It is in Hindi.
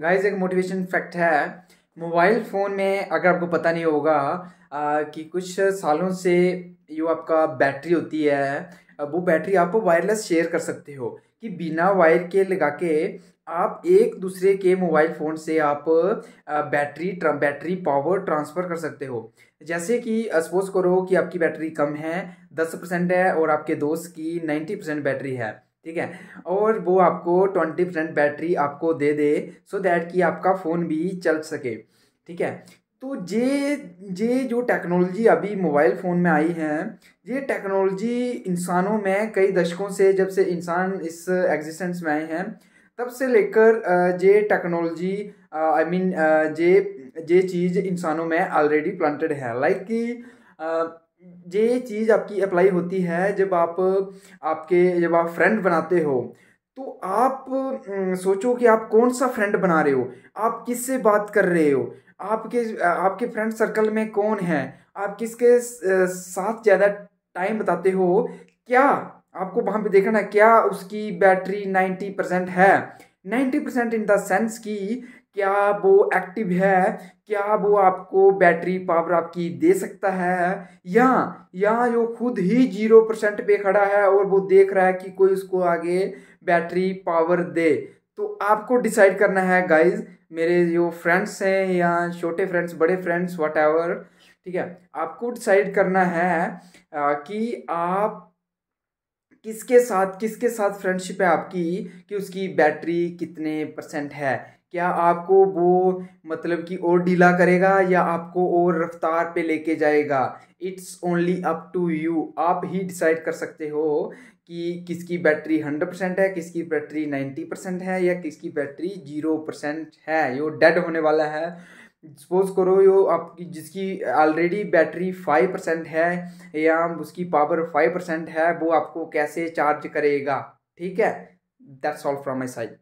गाइस एक मोटिवेशन फैक्ट है मोबाइल फ़ोन में अगर आपको पता नहीं होगा आ, कि कुछ सालों से जो आपका बैटरी होती है वो बैटरी आप वायरलेस शेयर कर सकते हो कि बिना वायर के लगा के आप एक दूसरे के मोबाइल फ़ोन से आप बैटरी बैटरी पावर ट्रांसफ़र कर सकते हो जैसे कि सपोज करो कि आपकी बैटरी कम है दस परसेंट है और आपके दोस्त की नाइन्टी परसेंट बैटरी है ठीक है और वो आपको ट्वेंटी परसेंट बैटरी आपको दे दे सो दैट कि आपका फ़ोन भी चल सके ठीक है तो ये ये जो टेक्नोलॉजी अभी मोबाइल फ़ोन में आई है ये टेक्नोलॉजी इंसानों में कई दशकों से जब से इंसान इस एग्जिस्टेंस में आए हैं तब से लेकर ये टेक्नोलॉजी आई मीन ये ये चीज़ इंसानों में ऑलरेडी प्लांटेड है लाइक like कि ये चीज़ आपकी अप्लाई होती है जब आप आपके जब आप फ्रेंड बनाते हो तो आप सोचो कि आप कौन सा फ्रेंड बना रहे हो आप किससे बात कर रहे हो आपके आपके फ्रेंड सर्कल में कौन है आप किसके साथ ज़्यादा टाइम बताते हो क्या आपको वहाँ पे देखना है क्या उसकी बैटरी नाइन्टी परसेंट है ninety percent in the sense कि क्या वो एक्टिव है क्या वो आपको बैटरी पावर आपकी दे सकता है या यहाँ जो खुद ही जीरो परसेंट पे खड़ा है और वो देख रहा है कि कोई उसको आगे बैटरी पावर दे तो आपको डिसाइड करना है गाइज मेरे जो फ्रेंड्स हैं या छोटे फ्रेंड्स बड़े फ्रेंड्स वट ठीक है आपको डिसाइड करना है कि आप किसके साथ किसके साथ फ्रेंडशिप है आपकी कि उसकी बैटरी कितने परसेंट है क्या आपको वो मतलब कि और ढीला करेगा या आपको और रफ्तार पे लेके जाएगा it's only up to you आप ही डिसाइड कर सकते हो कि किसकी बैटरी हंड्रेड परसेंट है किसकी बैटरी नाइन्टी परसेंट है या किसकी बैटरी जीरो परसेंट है यो डेड होने वाला है सपोज करो यो आपकी जिसकी ऑलरेडी बैटरी फाइव परसेंट है या उसकी पावर फाइव परसेंट है वो आपको कैसे चार्ज करेगा ठीक है that's all from my side